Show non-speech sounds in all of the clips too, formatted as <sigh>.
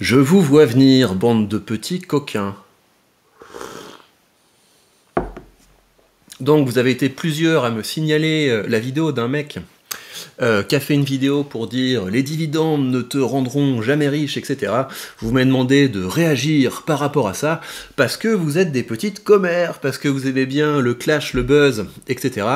Je vous vois venir, bande de petits coquins. Donc vous avez été plusieurs à me signaler euh, la vidéo d'un mec euh, qui a fait une vidéo pour dire les dividendes ne te rendront jamais riche, etc. Vous m'avez demandé de réagir par rapport à ça, parce que vous êtes des petites commères, parce que vous aimez bien le clash, le buzz, etc.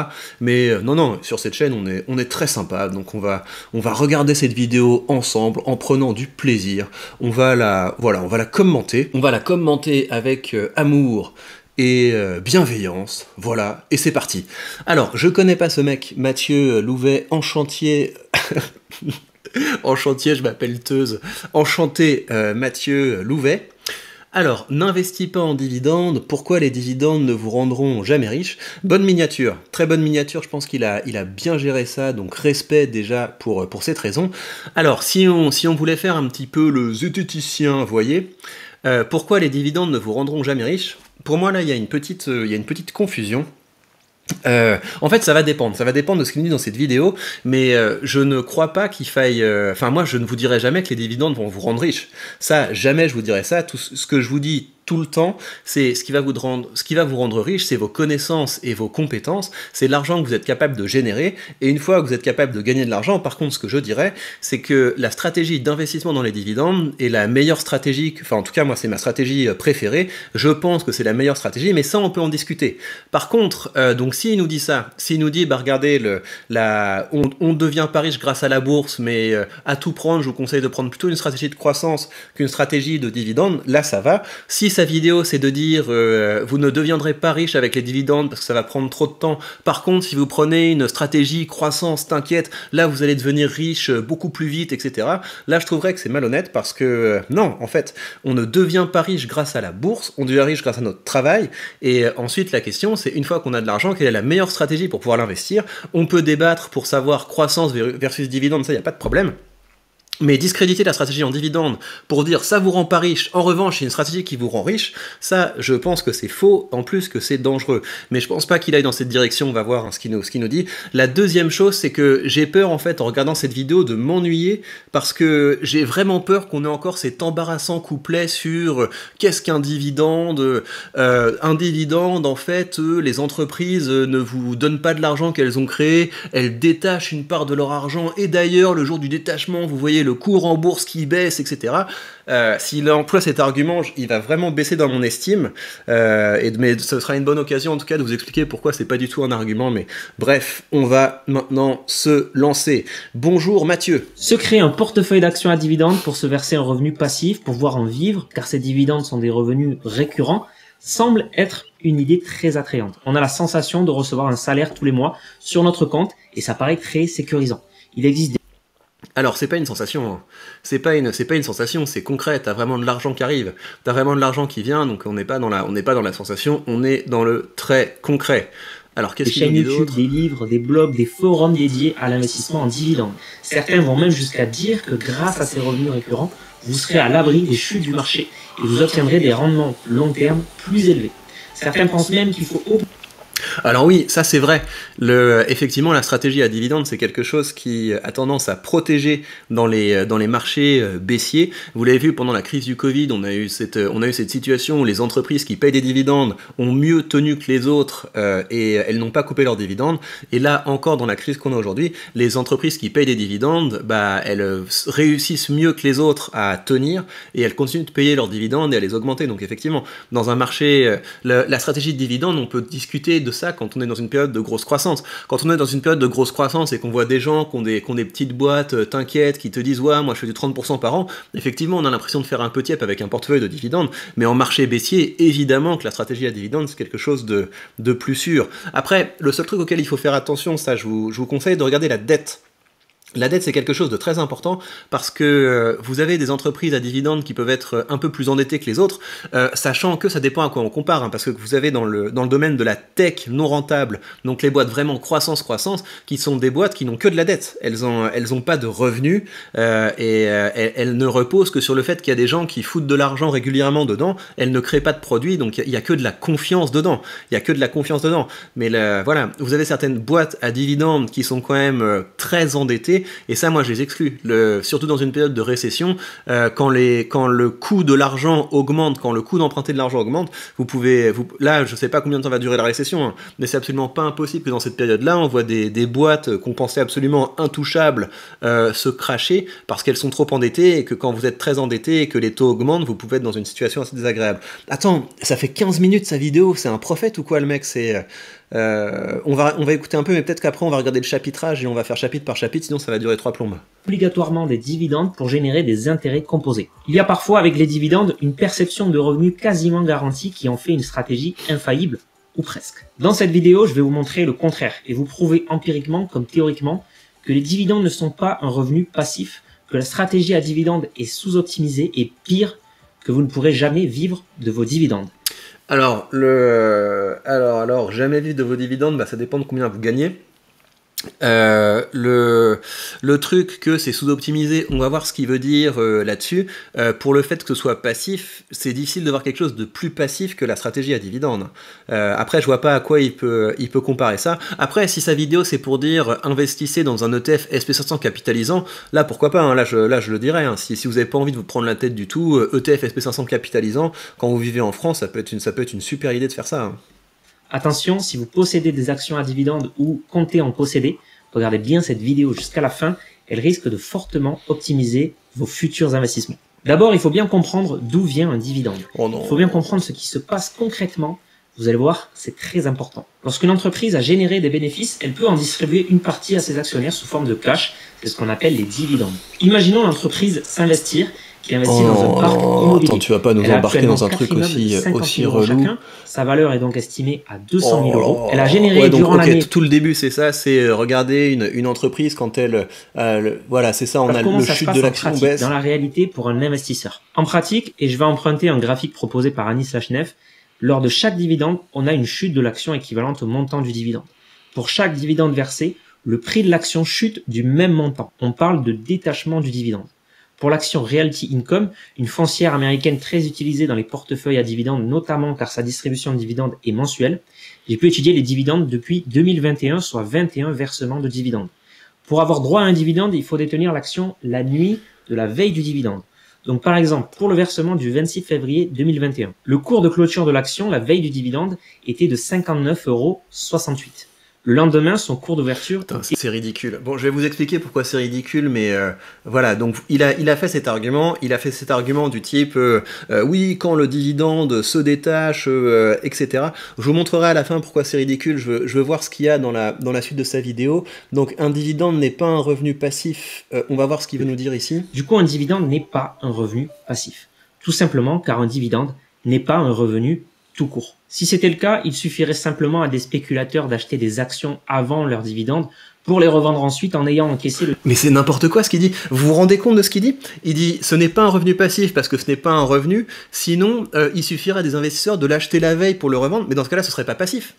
Mais euh, non, non, sur cette chaîne, on est, on est très sympa, donc on va, on va regarder cette vidéo ensemble, en prenant du plaisir. On va la, voilà, on va la commenter. On va la commenter avec euh, amour, et euh, bienveillance. Voilà, et c'est parti. Alors, je connais pas ce mec, Mathieu Louvet, en chantier. <laughs> en chantier, je m'appelle Teuse. Enchanté, euh, Mathieu Louvet. Alors, n'investis pas en dividendes, pourquoi les dividendes ne vous rendront jamais riches Bonne miniature, très bonne miniature, je pense qu'il a, il a bien géré ça, donc respect déjà pour, euh, pour cette raison. Alors, si on, si on voulait faire un petit peu le zététicien, voyez, pourquoi les dividendes ne vous rendront jamais riches pour moi, là, il y, a une petite, euh, il y a une petite confusion. Euh, en fait, ça va dépendre. Ça va dépendre de ce qu'il dit dans cette vidéo, mais euh, je ne crois pas qu'il faille. Enfin, moi, je ne vous dirai jamais que les dividendes vont vous rendre riche. Ça, jamais je vous dirai ça. Tout ce que je vous dis tout le temps, c'est ce qui va vous rendre, ce qui va vous rendre riche, c'est vos connaissances et vos compétences, c'est l'argent que vous êtes capable de générer. Et une fois que vous êtes capable de gagner de l'argent, par contre, ce que je dirais, c'est que la stratégie d'investissement dans les dividendes est la meilleure stratégie. Enfin, en tout cas, moi, c'est ma stratégie euh, préférée. Je pense que c'est la meilleure stratégie, mais ça, on peut en discuter. Par contre, euh, donc, s'il nous dit ça, s'il nous dit, bah regardez, la, on, devient pas riche grâce à la bourse, mais euh, à tout prendre, je vous conseille de prendre plutôt une stratégie de croissance qu'une stratégie de dividendes. Là, ça va. Si sa vidéo c'est de dire euh, vous ne deviendrez pas riche avec les dividendes parce que ça va prendre trop de temps, par contre si vous prenez une stratégie croissance, t'inquiète, là vous allez devenir riche euh, beaucoup plus vite, etc. Là je trouverais que c'est malhonnête parce que euh, non, en fait, on ne devient pas riche grâce à la bourse, on devient riche grâce à notre travail, et ensuite la question c'est une fois qu'on a de l'argent, quelle est la meilleure stratégie pour pouvoir l'investir On peut débattre pour savoir croissance versus dividendes, ça il n'y a pas de problème. Mais discréditer la stratégie en dividende pour dire ça vous rend pas riche, en revanche c'est une stratégie qui vous rend riche, ça je pense que c'est faux, en plus que c'est dangereux. Mais je pense pas qu'il aille dans cette direction, on va voir hein, ce qu'il nous, nous, dit. La deuxième chose c'est que j'ai peur en fait en regardant cette vidéo de m'ennuyer parce que j'ai vraiment peur qu'on ait encore cet embarrassant couplet sur euh, qu'est-ce qu'un dividende, euh, un dividende en fait euh, les entreprises ne vous donnent pas de l'argent qu'elles ont créé, elles détachent une part de leur argent et d'ailleurs le jour du détachement vous voyez le le cours en bourse qui baisse, etc. Euh, s'il emploie cet argument, il va vraiment baisser dans mon estime. Euh, et, mais ce sera une bonne occasion en tout cas de vous expliquer pourquoi c'est pas du tout un argument. Mais bref, on va maintenant se lancer. Bonjour Mathieu. Se créer un portefeuille d'actions à dividendes pour se verser un revenu passif, pour pouvoir en vivre, car ces dividendes sont des revenus récurrents semble être une idée très attrayante. On a la sensation de recevoir un salaire tous les mois sur notre compte et ça paraît très sécurisant. Il existe des alors c'est pas une sensation, hein. c'est pas une, c'est pas une sensation, c'est concret. T'as vraiment de l'argent qui arrive, t'as vraiment de l'argent qui vient, donc on n'est pas dans la, on n'est pas dans la sensation, on est dans le très concret. Alors qu'est-ce qu'il y a YouTube, des livres, des blogs, des forums dédiés à l'investissement en dividendes. Certains vont même jusqu'à dire que grâce à ces revenus récurrents, vous serez à l'abri des chutes du marché et vous obtiendrez des rendements long terme plus élevés. Certains pensent même qu'il faut alors oui, ça c'est vrai. effectivement, la stratégie à dividende, c'est quelque chose qui a tendance à protéger dans les, euh, dans les marchés euh, baissiers. Vous l'avez vu pendant la crise du Covid, on a, eu cette, euh, on a eu cette situation où les entreprises qui payent des dividendes ont mieux tenu que les autres et elles n'ont pas coupé leurs dividendes. Et là encore, dans la crise qu'on a aujourd'hui, les entreprises qui payent des dividendes, bah, elles réussissent mieux que les autres à tenir et elles continuent de payer leurs dividendes et à les augmenter. Donc effectivement, dans un marché, la, stratégie de dividende, on peut discuter de ça quand on est dans une période de grosse croissance. Quand on est dans une période de grosse croissance et qu'on voit des gens qui ont des, des petites boîtes, euh, t'inquiète, qui te disent ouais, moi je fais du 30% par an, effectivement on a l'impression de faire un petit tiep avec un portefeuille de dividendes, mais en marché baissier, évidemment que la stratégie à dividendes c'est quelque chose de, de plus sûr. Après, le seul truc auquel il faut faire attention, ça je vous, je vous conseille de regarder la dette la dette, c'est quelque chose de très important parce que euh, vous avez des entreprises à dividendes qui peuvent être un peu plus endettées que les autres, euh, sachant que ça dépend à quoi on compare, hein, parce que vous avez dans le, dans le domaine de la tech non rentable, donc les boîtes vraiment croissance-croissance, qui sont des boîtes qui n'ont que de la dette. Elles ont elles pas de revenus euh, et elles, ne reposent que sur le fait qu'il y a des gens qui foutent de l'argent régulièrement dedans, elles ne créent pas de produits, donc il n'y a, que de la confiance dedans. Il y a que de la confiance dedans. Mais voilà, vous avez certaines boîtes à dividendes qui sont quand même très endettées et ça, moi, je les exclue. Le, surtout dans une période de récession, euh, quand, les, quand le coût de l'argent augmente, quand le coût d'emprunter de l'argent augmente, vous pouvez. là, je ne sais pas combien de temps va durer la récession, hein, mais c'est absolument pas impossible que dans cette période-là, on voit des, boîtes qu'on pensait absolument intouchables euh, se cracher parce qu'elles sont trop endettées et que quand vous êtes très endetté et que les taux augmentent, vous pouvez être dans une situation assez désagréable. Attends, ça fait 15 minutes sa vidéo, c'est un prophète ou quoi le mec C'est euh, euh, on, va, on va écouter un peu, mais peut-être qu'après on va regarder le chapitrage et on va faire chapitre par chapitre, sinon ça va durer trois plombes. Obligatoirement des dividendes pour générer des intérêts composés. Il y a parfois avec les dividendes une perception de revenus quasiment garantie qui en fait une stratégie infaillible, ou presque. Dans cette vidéo, je vais vous montrer le contraire et vous prouver empiriquement comme théoriquement que les dividendes ne sont pas un revenu passif, que la stratégie à dividendes est sous-optimisée et pire, que vous ne pourrez jamais vivre de vos dividendes. Alors, le... alors, alors, jamais vivre de vos dividendes, bah, ça dépend de combien vous gagnez. Euh, le, le, truc que c'est sous-optimisé, on va voir ce qu'il veut dire euh, là-dessus. Euh, pour le fait que ce soit passif, c'est difficile de voir quelque chose de plus passif que la stratégie à dividende. après, je vois pas à quoi il peut, il peut comparer ça. Après, si sa vidéo c'est pour dire investissez dans un ETF SP500 capitalisant, là pourquoi pas, hein, là, je, là je le dirais. Hein. si, vous n'avez pas envie de vous prendre la tête du tout, ETF e SP500 capitalisant, quand vous vivez en France, ça peut être une, ça peut être une super idée de faire ça. Hein. Attention, si vous possédez des actions à dividendes ou comptez en posséder, regardez bien cette vidéo jusqu'à la fin, elle risque de fortement optimiser vos futurs investissements. D'abord, il faut bien comprendre d'où vient un dividende. Oh il faut bien comprendre ce qui se passe concrètement. Vous allez voir, c'est très important. Lorsqu'une entreprise a généré des bénéfices, elle peut en distribuer une partie à ses actionnaires sous forme de cash. C'est ce qu'on appelle les dividendes. Imaginons l'entreprise s'investir qui investit dans un oh, parc immobilier. Attends, tu vas pas nous embarquer dans un truc aussi, aussi relou. Sa valeur est donc estimée à 200 000 euros. Oh. Elle a généré ouais, donc, durant l'année. Tout le début, c'est ça, c'est euh, regarder une, une, entreprise quand elle, euh, voilà, c'est ça, on a le chute de l'action baisse. Dans la réalité, pour un investisseur. En pratique, et je vais emprunter un graphique proposé par Anis Lachenef, lors de chaque dividende, on a une chute de l'action équivalente au montant du dividende. Pour chaque dividende versé, le prix de l'action chute du même montant. On parle de détachement du dividende. Pour l'action Realty Income, une foncière américaine très utilisée dans les portefeuilles à dividendes, notamment car sa distribution de dividendes est mensuelle, j'ai pu étudier les dividendes depuis 2021, soit 21 versements de dividendes. Pour avoir droit à un dividende, il faut détenir l'action la nuit de la veille du dividende. Donc par exemple, pour le versement du 26 février 2021, le cours de clôture de l'action la veille du dividende était de 59,68 euros lendemain son cours d'ouverture. C'est ridicule. Bon, je vais vous expliquer pourquoi c'est ridicule, mais euh, voilà. Donc, il a, fait cet argument. Il a fait cet argument du type euh, euh, oui, quand le dividende se détache, etc. Je vous montrerai à la fin pourquoi c'est ridicule. Je veux, voir ce qu'il y a dans la, dans la suite de sa vidéo. Donc, un dividende n'est pas un revenu passif. on va voir ce qu'il veut nous dire ici. Du coup, un dividende n'est pas un revenu passif. Tout simplement car un dividende n'est pas un revenu tout court. Si c'était le cas, il suffirait simplement à des spéculateurs d'acheter des actions avant leurs dividendes pour les revendre ensuite en ayant encaissé le... Mais c'est n'importe quoi ce qu'il dit. Vous vous rendez compte de ce qu'il dit Il dit ce n'est pas un revenu passif parce que ce n'est pas un revenu, sinon euh, il suffirait à des investisseurs de l'acheter la veille pour le revendre, mais dans ce cas-là ce serait pas passif.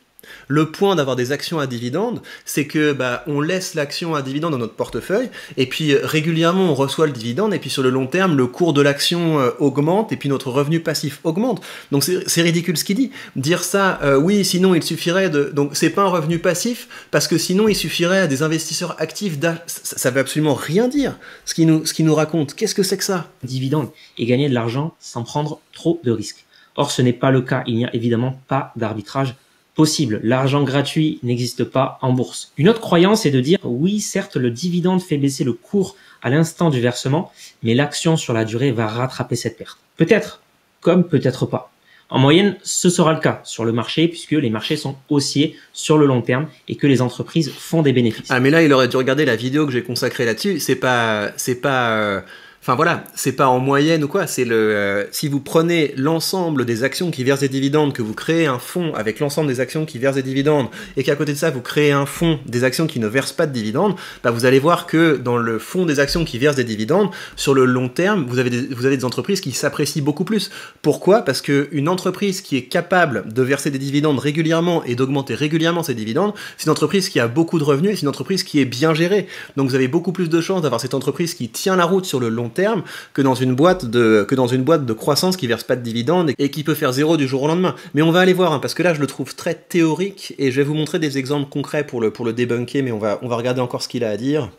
Le point d'avoir des actions à dividendes, c'est que bah, on laisse l'action à dividende dans notre portefeuille, et puis euh, régulièrement on reçoit le dividende, et puis sur le long terme, le cours de l'action euh, augmente, et puis notre revenu passif augmente. Donc c'est ridicule ce qu'il dit. Dire ça, euh, oui, sinon il suffirait de. Donc c'est pas un revenu passif, parce que sinon il suffirait à des investisseurs actifs ça, veut absolument rien dire, ce qu'il nous, nous raconte. Qu'est-ce que c'est que ça Dividende, et gagner de l'argent sans prendre trop de risques. Or, ce n'est pas le cas. Il n'y a évidemment pas d'arbitrage possible. L'argent gratuit n'existe pas en bourse. Une autre croyance est de dire oui, certes, le dividende fait baisser le cours à l'instant du versement, mais l'action sur la durée va rattraper cette perte. Peut-être, comme peut-être pas. En moyenne, ce sera le cas sur le marché puisque les marchés sont haussiers sur le long terme et que les entreprises font des bénéfices. Ah mais là, il aurait dû regarder la vidéo que j'ai consacrée là-dessus. C'est pas, c'est pas. Euh, Enfin voilà, c'est pas en moyenne ou quoi, c'est le. Euh, si vous prenez l'ensemble des actions qui versent des dividendes, que vous créez un fonds avec l'ensemble des actions qui versent des dividendes, et qu'à côté de ça vous créez un fonds des actions qui ne versent pas de dividendes, bah vous allez voir que dans le fonds des actions qui versent des dividendes, sur le long terme, vous avez des, vous avez des entreprises qui s'apprécient beaucoup plus. Pourquoi Parce qu'une entreprise qui est capable de verser des dividendes régulièrement et d'augmenter régulièrement ses dividendes, c'est une entreprise qui a beaucoup de revenus et c'est une entreprise qui est bien gérée. Donc vous avez beaucoup plus de chances d'avoir cette entreprise qui tient la route sur le long terme terme que dans une boîte de, que dans une boîte de croissance qui verse pas de dividendes et, qui peut faire zéro du jour au lendemain. Mais on va aller voir, hein, parce que là, je le trouve très théorique et je vais vous montrer des exemples concrets pour le, pour le débunker, mais on va, on va regarder encore ce qu'il a à dire.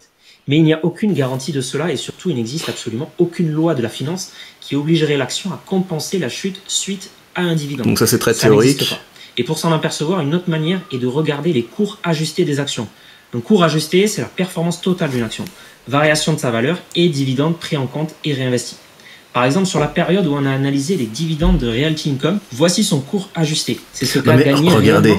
Mais il n'y a aucune garantie de cela et surtout, il n'existe absolument aucune loi de la finance qui obligerait l'action à compenser la chute suite à un dividende. Donc ça, c'est très théorique. Et pour s'en apercevoir, une autre manière est de regarder les cours ajustés des actions. Donc cours ajusté, c'est la performance totale d'une action variation de sa valeur et dividendes pris en compte et réinvestis. Par exemple, sur la période où on a analysé les dividendes de Realty Income, voici son cours ajusté. C'est ce qu'a gagné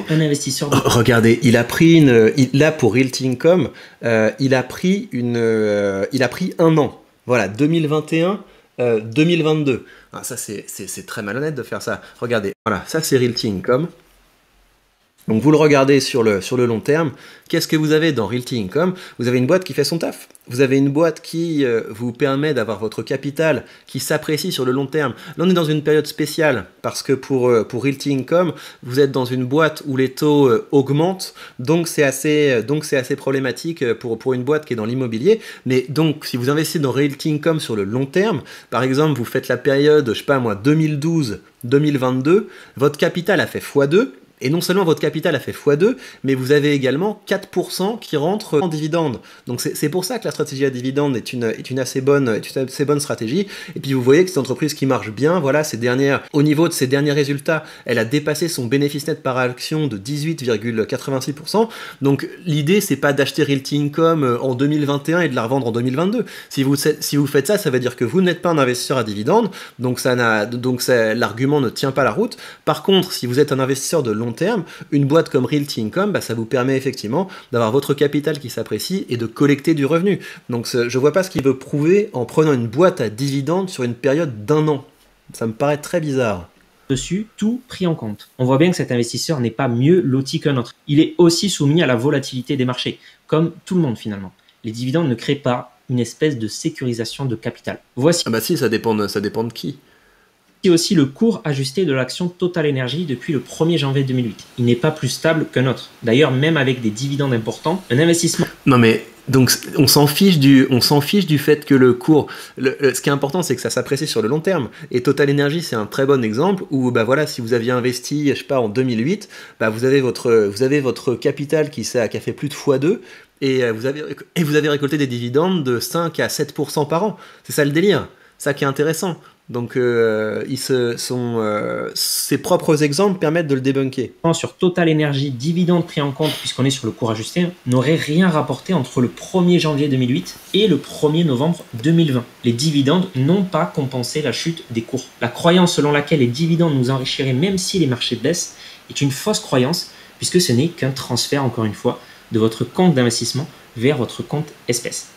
un investisseur. Regardez, il a pris une, là pour Realty Income, euh, il a pris une, euh, il a pris un an. Voilà, 2021. 2022. Euh, ah, ça, c'est très malhonnête de faire ça. Regardez, voilà, ça c'est Realty Income. Donc vous le regardez sur le, sur le long terme, qu'est-ce que vous avez dans Realty Income Vous avez une boîte qui fait son taf. Vous avez une boîte qui euh, vous permet d'avoir votre capital qui s'apprécie sur le long terme. Là on est dans une période spéciale parce que pour, euh, Realty Income, vous êtes dans une boîte où les taux euh, augmentent, donc c'est assez, donc assez problématique pour, une boîte qui est dans l'immobilier. Mais donc si vous investissez dans Realty Income sur le long terme, par exemple vous faites la période, je sais pas moi, 2012. 2022, votre capital a fait x2, et non seulement votre capital a fait x2, mais vous avez également 4% qui rentrent en dividendes. Donc c'est pour ça que la stratégie à dividende est une, est une assez bonne, bonne stratégie. Et puis vous voyez que cette entreprise qui marche bien, voilà, ces dernières, au niveau de ses derniers résultats, elle a dépassé son bénéfice net par action de 18,86%. Donc l'idée, c'est pas d'acheter Realty Income euh, en 2021 et de la revendre en 2022. Si vous, si vous faites ça, ça veut dire que vous n'êtes pas un investisseur à dividende donc, ça donc l'argument ne tient pas la route. Par contre, si vous êtes un investisseur de long long terme, une boîte comme Realty Income, bah, ça vous permet effectivement d'avoir votre capital qui s'apprécie et de collecter du revenu. Donc je ne vois pas ce qu'il veut prouver en prenant une boîte à dividendes sur une période d'un an. Ça me paraît très bizarre dessus, tout pris en compte. On voit bien que cet investisseur n'est pas mieux loti qu'un autre. Il est aussi soumis à la volatilité des marchés, comme tout le monde finalement. Les dividendes ne créent pas une espèce de sécurisation de capital. Voici. Ah bah si, ça dépend, ça dépend de qui aussi le cours ajusté de l'action Total Energy depuis le 1er janvier 2008. Il n'est pas plus stable qu'un autre. D'ailleurs, même avec des dividendes importants, un investissement. Non mais donc on s'en fiche du, on s'en fiche du fait que le cours. ce qui est important, c'est que ça s'apprécie sur le long terme. Et Total Energy, c'est un très bon exemple où, bah voilà, si vous aviez investi, je sais pas, en 2008, bah vous avez votre, vous avez votre capital qui, ça, qui a fait plus de fois 2 et euh, vous avez, et vous avez récolté des dividendes de 5 à 7% par an. C'est ça le délire. Ça qui est intéressant. Donc, euh, ils se, ses euh, propres exemples permettent de le débunker. Sur Total Energy, dividende pris en compte, puisqu'on est sur le cours ajusté, n'aurait rien rapporté entre le 1er janvier 2008 et le 1er novembre 2020. Les dividendes n'ont pas compensé la chute des cours. La croyance selon laquelle les dividendes nous enrichiraient même si les marchés baissent est une fausse croyance, puisque ce n'est qu'un transfert, encore une fois, de votre compte d'investissement vers votre compte espèce.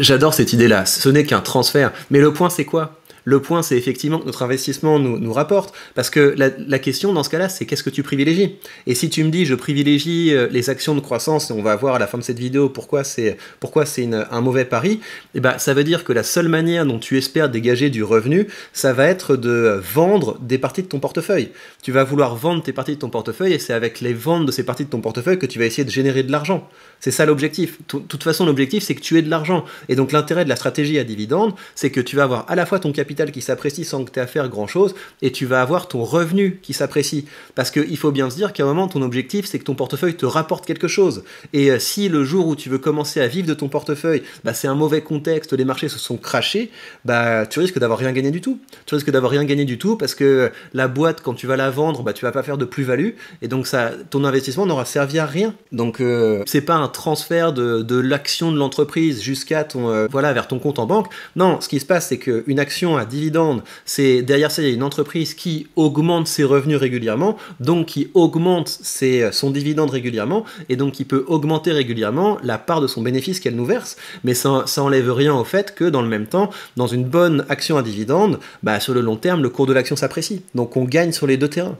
J'adore cette idée-là, ce n'est qu'un transfert. Mais le point, c'est quoi le point, c'est effectivement que notre investissement nous, rapporte, parce que la, question dans ce cas-là, c'est qu'est-ce que tu privilégies Et si tu me dis, je privilégie euh, les actions de croissance, et on va voir à la fin de cette vidéo pourquoi c'est pourquoi c'est un mauvais pari, et eh ben, ça veut dire que la seule manière dont tu espères dégager du revenu, ça va être de vendre des parties de ton portefeuille. Tu vas vouloir vendre tes parties de ton portefeuille, et c'est avec les ventes de ces parties de ton portefeuille que tu vas essayer de générer de l'argent. C'est ça l'objectif. De toute façon, l'objectif, c'est que tu aies de l'argent. Et donc l'intérêt de la stratégie à dividendes, c'est que tu vas avoir à la fois ton capital qui s'apprécie sans que tu aies à faire grand-chose, et tu vas avoir ton revenu qui s'apprécie. Parce qu'il faut bien se dire qu'à un moment, ton objectif, c'est que ton portefeuille te rapporte quelque chose. Et euh, si le jour où tu veux commencer à vivre de ton portefeuille, bah, c'est un mauvais contexte, les marchés se sont crachés, bah, tu risques d'avoir rien gagné du tout. Tu risques d'avoir rien gagné du tout parce que la boîte, quand tu vas la vendre, bah, tu vas pas faire de plus-value, et donc ça, ton investissement n'aura servi à rien. Donc euh, c'est pas un transfert de l'action de l'entreprise jusqu'à ton euh, voilà vers ton compte en banque. Non, ce qui se passe c'est qu'une action dividende, c'est derrière ça, il y a une entreprise qui augmente ses revenus régulièrement, donc qui augmente euh, son dividende régulièrement, et donc qui peut augmenter régulièrement la part de son bénéfice qu'elle nous verse. Mais ça, ça enlève rien au fait que dans le même temps, dans une bonne action à dividende, bah, sur le long terme, le cours de l'action s'apprécie. Donc on gagne sur les deux terrains.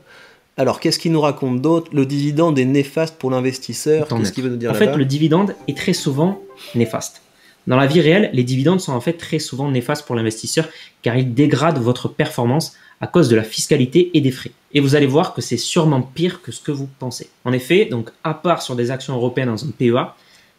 Alors, qu'est-ce qui nous raconte d'autre Le dividende est néfaste pour l'investisseur. Qu'est-ce qu'il veut nous dire En fait, le dividende est très souvent néfaste. Dans la vie réelle, les dividendes sont en fait très souvent néfastes pour l'investisseur car ils dégradent votre performance à cause de la fiscalité et des frais. Et vous allez voir que c'est sûrement pire que ce que vous pensez. En effet, donc à part sur des actions européennes dans un PEA,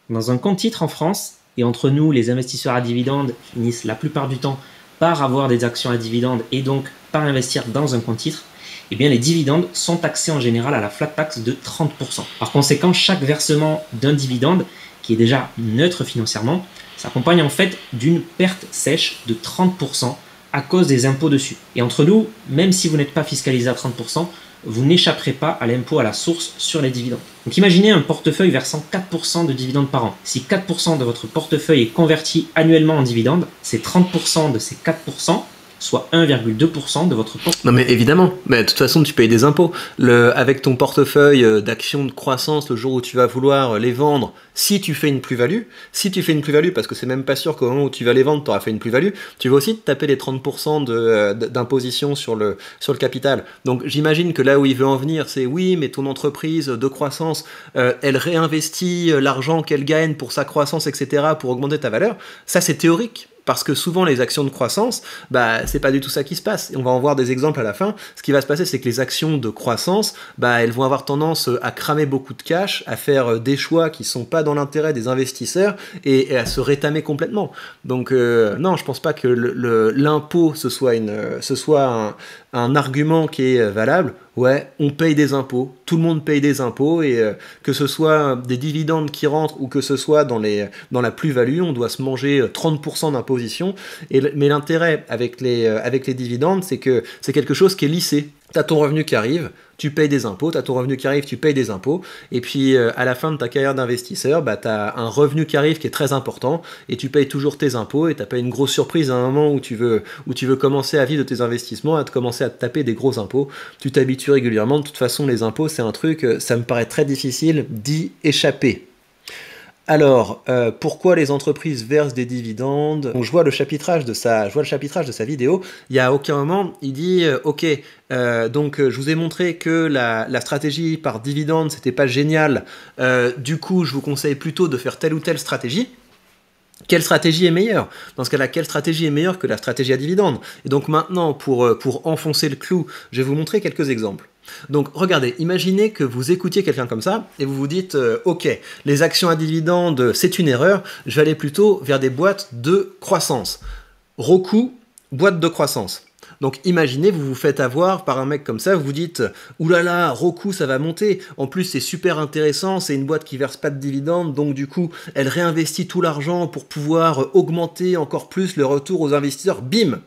dans un compte titre en France, et entre nous, les investisseurs à dividendes finissent la plupart du temps par avoir des actions à dividendes et donc par investir dans un compte titre, eh bien les dividendes sont taxés en général à la flat tax de 30%. Par conséquent, chaque versement d'un dividende, qui est déjà neutre financièrement, s'accompagne en fait d'une perte sèche de 30% à cause des impôts dessus. Et entre nous, même si vous n'êtes pas fiscalisé à 30%, vous n'échapperez pas à l'impôt à la source sur les dividendes. Donc imaginez un portefeuille versant 4% de dividendes par an. Si 4% de votre portefeuille est converti annuellement en dividendes, c'est 30% de ces 4% soit 1,2% de votre portefeuille. Non mais évidemment, mais de toute façon tu payes des impôts. Le, avec ton portefeuille euh, d'actions de croissance, le jour où tu vas vouloir euh, les vendre, si tu fais une plus-value, si tu fais une plus-value, parce que c'est même pas sûr qu'au moment où tu vas les vendre, tu auras fait une plus-value, tu vas aussi te taper les 30% euh, d'imposition sur le, sur le capital. Donc j'imagine que là où il veut en venir, c'est oui, mais ton entreprise de croissance, elle réinvestit l'argent qu'elle gagne pour sa croissance, etc., pour augmenter ta valeur. Ça c'est théorique parce que souvent, les actions de croissance, bah, c'est pas du tout ça qui se passe. on va en voir des exemples à la fin. Ce qui va se passer, c'est que les actions de croissance, bah, elles vont avoir tendance euh, à cramer beaucoup de cash, à faire euh, des choix qui sont pas dans l'intérêt des investisseurs et, à se rétamer complètement. Donc, euh, non, je pense pas que l'impôt, ce soit, une, ce soit un, argument qui est valable, ouais, on paye des impôts, tout le monde paye des impôts, et que ce soit des dividendes qui rentrent ou que ce soit dans, dans la plus-value, on doit se manger 30% d'impôts et, mais l'intérêt avec les, euh, avec les dividendes, c'est que c'est quelque chose qui est lissé. Tu as ton revenu qui arrive, tu payes des impôts, tu as ton revenu qui arrive, tu payes des impôts, et puis euh, à la fin de ta carrière d'investisseur, bah, tu as un revenu qui arrive qui est très important, et tu payes toujours tes impôts, et tu pas une grosse surprise à un moment où tu, veux, où tu veux commencer à vivre de tes investissements, à te commencer à te taper des gros impôts. Tu t'habitues régulièrement, de toute façon les impôts c'est un truc, euh, ça me paraît très difficile d'y échapper. Alors, euh, pourquoi les entreprises versent des dividendes je, vois le chapitrage de sa, je vois le chapitrage de sa vidéo. Il n'y a aucun moment, il dit euh, Ok, euh, donc je vous ai montré que la, la stratégie par dividende, c'était pas génial. du coup, je vous conseille plutôt de faire telle ou telle stratégie quelle stratégie est meilleure Dans ce cas-là, quelle stratégie est meilleure que la stratégie à dividende Et donc maintenant, pour, euh, pour enfoncer le clou, je vais vous montrer quelques exemples. Donc regardez, imaginez que vous écoutiez quelqu'un comme ça et vous vous dites euh, OK, les actions à dividende, c'est une erreur, je vais aller plutôt vers des boîtes de croissance. Roku, boîte de croissance. Donc imaginez, vous vous faites avoir par un mec comme ça, vous vous dites oulala, là là, Roku, ça va monter. En plus, c'est super intéressant, c'est une boîte qui verse pas de dividendes, donc du coup, elle réinvestit tout l'argent pour pouvoir augmenter encore plus le retour aux investisseurs. Bim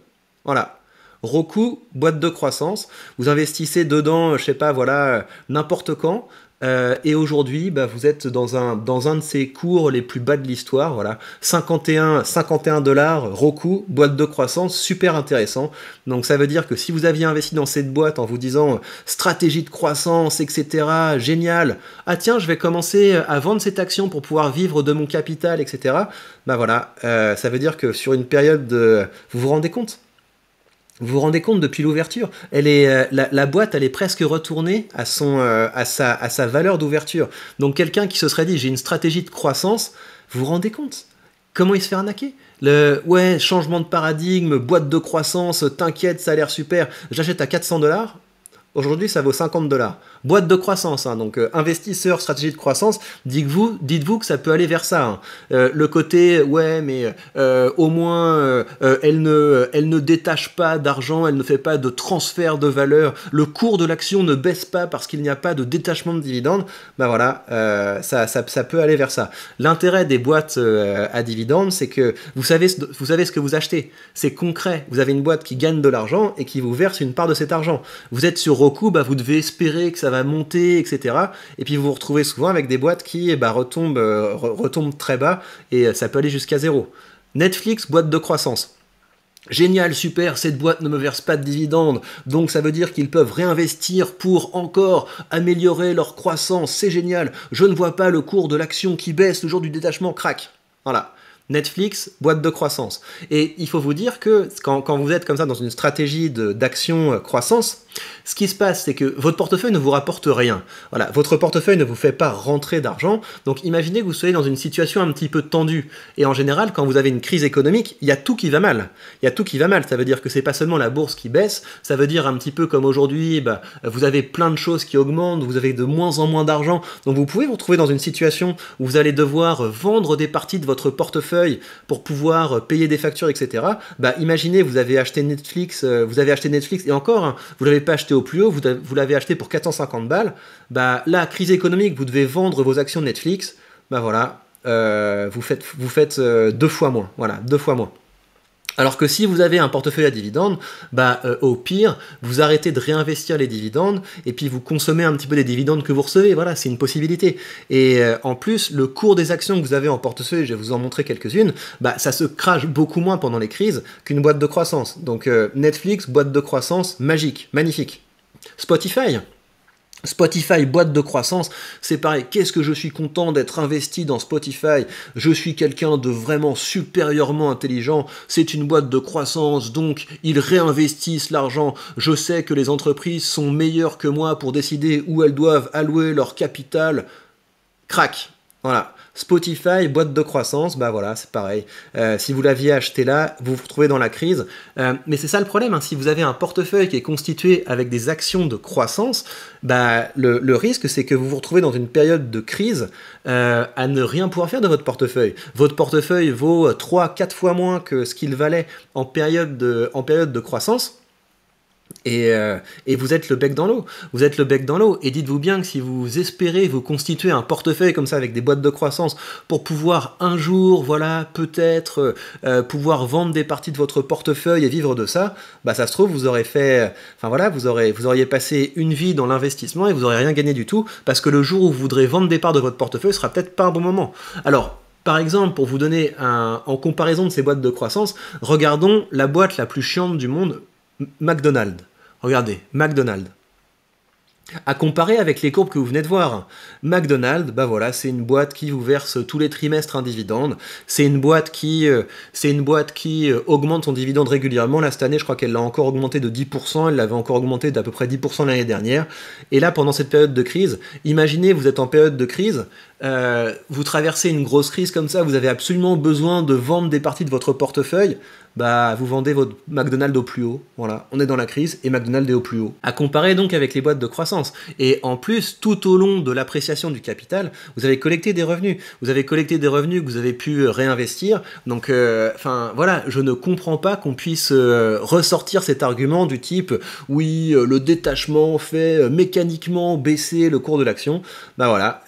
Voilà. Roku, boîte de croissance, vous investissez dedans, je sais pas, voilà, n'importe quand, euh, et aujourd'hui, bah, vous êtes dans un, dans un de ces cours les plus bas de l'histoire. Voilà. 51, 51 dollars, Roku, boîte de croissance, super intéressant. Donc ça veut dire que si vous aviez investi dans cette boîte en vous disant euh, stratégie de croissance, etc., génial, ah tiens, je vais commencer euh, à vendre cette action pour pouvoir vivre de mon capital, etc., bah voilà, ça veut dire que sur une période de... Vous vous rendez compte vous vous rendez compte depuis l'ouverture, elle est euh, la, boîte, elle est presque retournée à son euh, à sa à sa valeur d'ouverture. Donc quelqu'un qui se serait dit j'ai une stratégie de croissance, vous vous rendez compte Comment il se fait arnaquer le ouais changement de paradigme, boîte de croissance, t'inquiète, ça a l'air super, j'achète à 400 dollars. Aujourd'hui ça vaut 50 dollars boîte de croissance. Hein. donc, euh, investisseur, stratégie de croissance, dites-vous dites -vous que ça peut aller vers ça. Hein. Euh, le côté, ouais, mais euh, au moins, elle, ne, elle ne détache pas d'argent, elle ne fait pas de transfert de valeur, le cours de l'action ne baisse pas parce qu'il n'y a pas de détachement de dividendes, ben voilà, ça, ça, peut aller vers ça. L'intérêt des boîtes à dividendes, c'est que vous savez, vous savez ce que vous achetez. C'est concret. Vous avez une boîte qui gagne de l'argent et qui vous verse une part de cet argent. Vous êtes sur Roku, bah, vous devez espérer que ça va monter, etc. Et puis vous vous retrouvez souvent avec des boîtes qui bah, retombent, très bas et euh, ça peut aller jusqu'à zéro. Netflix, boîte de croissance. Génial, super, cette boîte ne me verse pas de dividendes, donc ça veut dire qu'ils peuvent réinvestir pour encore améliorer leur croissance, c'est génial, je ne vois pas le cours de l'action qui baisse le jour du détachement, crack. Voilà. Netflix, boîte de croissance. Et il faut vous dire que quand, quand vous êtes comme ça dans une stratégie d'action euh, croissance, ce qui se passe, c'est que votre portefeuille ne vous rapporte rien. Voilà, votre portefeuille ne vous fait pas rentrer d'argent. Donc imaginez que vous soyez dans une situation un petit peu tendue. Et en général, quand vous avez une crise économique, il y a tout qui va mal. Il y a tout qui va mal. Ça veut dire que c'est pas seulement la bourse qui baisse. Ça veut dire un petit peu comme aujourd'hui, bah, vous avez plein de choses qui augmentent, vous avez de moins en moins d'argent. Donc vous pouvez vous retrouver dans une situation où vous allez devoir vendre des parties de votre portefeuille pour pouvoir payer des factures, etc. Bah imaginez, vous avez acheté Netflix, euh, vous avez acheté Netflix et encore, hein, vous l'avez pas acheté au plus haut, vous, l'avez acheté pour 450 balles, bah la crise économique, vous devez vendre vos actions Netflix, bah voilà, euh, vous faites, vous faites euh, deux fois moins, voilà, deux fois moins. Alors que si vous avez un portefeuille à dividendes, bah, euh, au pire, vous arrêtez de réinvestir les dividendes et puis vous consommez un petit peu des dividendes que vous recevez. Voilà, c'est une possibilité. Et euh, en plus, le cours des actions que vous avez en portefeuille, je vais vous en montrer quelques-unes, bah, ça se crache beaucoup moins pendant les crises qu'une boîte de croissance. Donc euh, Netflix, boîte de croissance, magique, magnifique. Spotify, Spotify, boîte de croissance, c'est pareil. Qu'est-ce que je suis content d'être investi dans Spotify. Je suis quelqu'un de vraiment supérieurement intelligent. C'est une boîte de croissance, donc ils réinvestissent l'argent. Je sais que les entreprises sont meilleures que moi pour décider où elles doivent allouer leur capital. Crac. Voilà, Spotify, boîte de croissance, bah voilà, c'est pareil. Euh, si vous l'aviez acheté là, vous vous retrouvez dans la crise. Euh, mais c'est ça le problème, hein. si vous avez un portefeuille qui est constitué avec des actions de croissance, bah le, risque c'est que vous vous retrouvez dans une période de crise euh, à ne rien pouvoir faire de votre portefeuille. Votre portefeuille vaut 3-4 fois moins que ce qu'il valait en période de, en période de croissance. Euh, et, vous êtes le bec dans l'eau. Vous êtes le bec dans l'eau. Et dites-vous bien que si vous espérez vous constituer un portefeuille comme ça avec des boîtes de croissance pour pouvoir un jour, voilà, peut-être euh, euh, pouvoir vendre des parties de votre portefeuille et vivre de ça, bah ça se trouve vous aurez fait, enfin voilà, vous aurez, vous auriez passé une vie dans l'investissement et vous aurez rien gagné du tout parce que le jour où vous voudrez vendre des parts de votre portefeuille ce sera peut-être pas un bon moment. Alors par exemple, pour vous donner un, en comparaison de ces boîtes de croissance, regardons la boîte la plus chiante du monde, McDonald's. Regardez, McDonald's. À comparer avec les courbes que vous venez de voir, McDonald's, bah voilà, c'est une boîte qui vous verse tous les trimestres un dividende. C'est une boîte qui, une qui augmente son dividende régulièrement. Là, cette année, je crois qu'elle l'a encore augmenté de 10%. Elle l'avait encore augmenté d'à peu près 10% l'année dernière. Et là, pendant cette période de crise, imaginez, vous êtes en période de crise, vous traversez une grosse crise comme ça, vous avez absolument besoin de vendre des parties de votre portefeuille bah vous vendez votre McDonald's au plus haut. Voilà, on est dans la crise et McDonald's est au plus haut. À comparer donc avec les boîtes de croissance. Et en plus, tout au long de l'appréciation du capital, vous avez collecté des revenus. Vous avez collecté des revenus que vous avez pu euh, réinvestir. Donc, euh, enfin voilà, je ne comprends pas qu'on puisse euh, ressortir cet argument du type oui, le détachement fait mécaniquement baisser le cours de l'action. Bah voilà,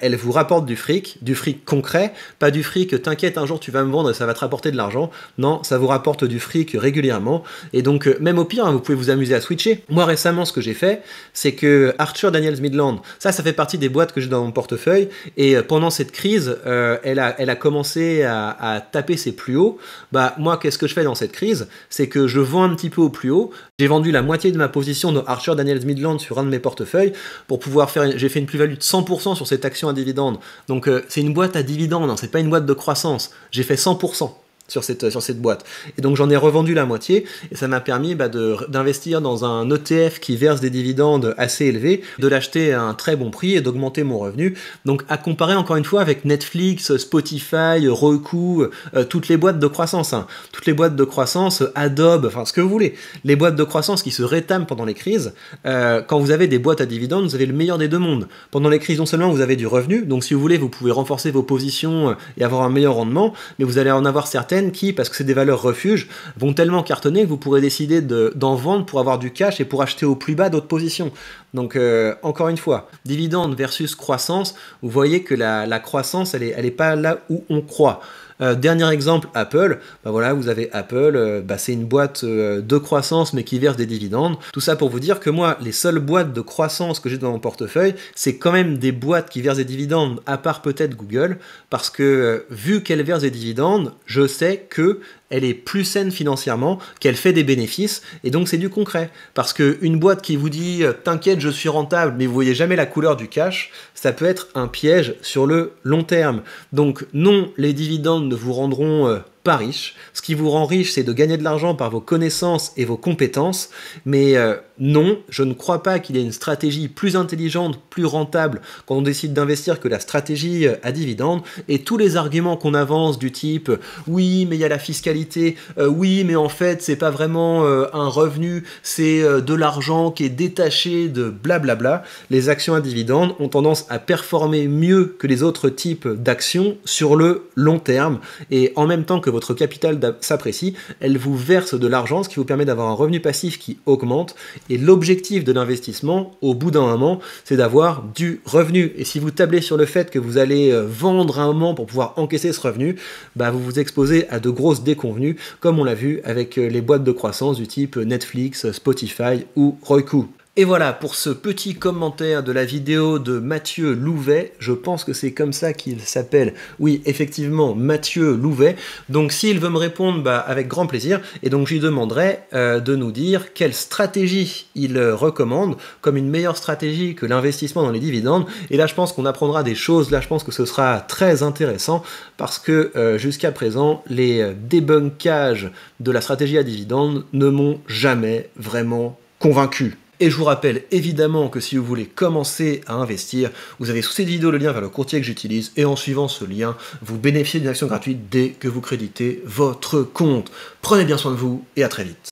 elle vous rapporte du fric, du fric concret, pas du fric t'inquiète un jour tu vas me vendre et ça va te rapporter de l'argent. Non, ça vous apporte du fric régulièrement. Et donc, euh, même au pire, hein, vous pouvez vous amuser à switcher. Moi, récemment, ce que j'ai fait, c'est que Arthur Daniels Midland, ça, ça fait partie des boîtes que j'ai dans mon portefeuille. Et euh, pendant cette crise, euh, elle, a, elle a commencé à, taper ses plus hauts. Bah, moi, qu'est-ce que je fais dans cette crise C'est que je vends un petit peu au plus haut. J'ai vendu la moitié de ma position de Arthur Daniels Midland sur un de mes portefeuilles pour pouvoir faire. J'ai fait une plus-value de 100% sur cette action à dividende. Donc, c'est une boîte à dividende, hein. c'est pas une boîte de croissance. J'ai fait 100% sur cette, euh, sur cette boîte. Et donc j'en ai revendu la moitié et ça m'a permis bah, d'investir dans un ETF qui verse des dividendes assez élevés, de l'acheter à un très bon prix et d'augmenter mon revenu. Donc à comparer encore une fois avec Netflix, Spotify, Roku, euh, toutes les boîtes de croissance. Hein. Toutes les boîtes de croissance, euh, Adobe, enfin ce que vous voulez. Les boîtes de croissance qui se rétament pendant les crises. quand vous avez des boîtes à dividendes, vous avez le meilleur des deux mondes. Pendant les crises, non seulement vous avez du revenu, donc si vous voulez, vous pouvez renforcer vos positions et avoir un meilleur rendement, mais vous allez en avoir certains qui, parce que c'est des valeurs refuge, vont tellement cartonner que vous pourrez décider d'en vendre pour avoir du cash et pour acheter au plus bas d'autres positions. Donc euh, encore une fois, dividende versus croissance, vous voyez que la, croissance, elle n'est elle est pas là où on croit. Euh, dernier exemple, Apple. Bah voilà, vous avez Apple, euh, bah c'est une boîte euh, de croissance mais qui verse des dividendes. Tout ça pour vous dire que moi, les seules boîtes de croissance que j'ai dans mon portefeuille, c'est quand même des boîtes qui versent des dividendes, à part peut-être Google, parce que vu qu'elles versent des dividendes, je sais que elle est plus saine financièrement, qu'elle fait des bénéfices, et donc c'est du concret. Parce qu'une boîte qui vous dit euh, t'inquiète, je suis rentable, mais vous voyez jamais la couleur du cash, ça peut être un piège sur le long terme. Donc non, les dividendes ne vous rendront euh, pas riche. Ce qui vous rend riche, c'est de gagner de l'argent par vos connaissances et vos compétences. Mais euh, non, je ne crois pas qu'il y ait une stratégie plus intelligente, plus rentable quand on décide d'investir que la stratégie euh, à dividendes. Et tous les arguments qu'on avance du type euh, oui, mais il y a la fiscalité, oui, mais en fait, c'est pas vraiment un revenu, c'est de l'argent qui est détaché de blablabla. Bla Les actions à dividendes ont tendance à performer mieux que les autres types d'actions sur le long terme. Et en même temps que votre capital s'apprécie, elle vous verse de l'argent, ce qui vous permet d'avoir un revenu passif qui augmente. Et l'objectif de l'investissement, au bout d'un moment, c'est d'avoir du revenu. Et si vous tablez sur le fait que vous allez euh, vendre un moment pour pouvoir encaisser ce revenu, bah vous vous exposez à de grosses déconvenues, comme on l'a vu avec euh, les boîtes de croissance du type euh, Netflix, Spotify ou Roku. Et voilà pour ce petit commentaire de la vidéo de Mathieu Louvet. Je pense que c'est comme ça qu'il s'appelle. Oui, effectivement, Mathieu Louvet. Donc s'il veut me répondre, bah, avec grand plaisir. Et donc je lui demanderai euh, de nous dire quelle stratégie il euh, recommande comme une meilleure stratégie que l'investissement dans les dividendes. Et là, je pense qu'on apprendra des choses. Là, je pense que ce sera très intéressant parce que euh, jusqu'à présent, les débunkages de la stratégie à dividendes ne m'ont jamais vraiment convaincu. Et je vous rappelle évidemment que si vous voulez commencer à investir, vous avez sous cette vidéo le lien vers le courtier que j'utilise et en suivant ce lien, vous bénéficiez d'une action gratuite dès que vous créditez votre compte. Prenez bien soin de vous et à très vite.